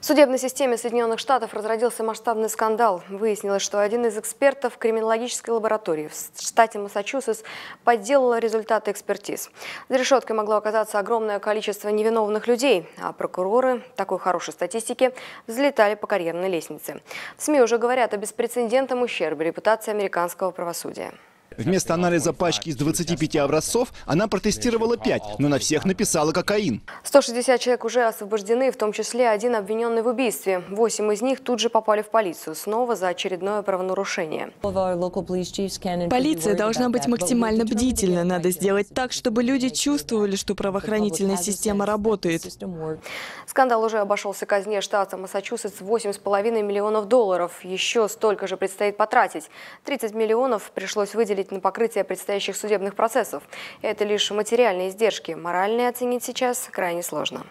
В судебной системе Соединенных Штатов разродился масштабный скандал. Выяснилось, что один из экспертов криминалогической лаборатории в штате Массачусетс подделал результаты экспертиз. За решеткой могло оказаться огромное количество невиновных людей, а прокуроры такой хорошей статистики взлетали по карьерной лестнице. В СМИ уже говорят о беспрецедентном ущербе репутации американского правосудия. Вместо анализа пачки из 25 образцов она протестировала 5, но на всех написала кокаин. 160 человек уже освобождены, в том числе один обвиненный в убийстве. Восемь из них тут же попали в полицию, снова за очередное правонарушение. Полиция должна быть максимально бдительна. Надо сделать так, чтобы люди чувствовали, что правоохранительная система работает. Скандал уже обошелся казне штата Массачусетс 8,5 миллионов долларов. Еще столько же предстоит потратить. 30 миллионов пришлось выделить хватит на покрытие предстоящих судебных процессов. Это лишь материальные издержки. Моральные оценить сейчас крайне сложно.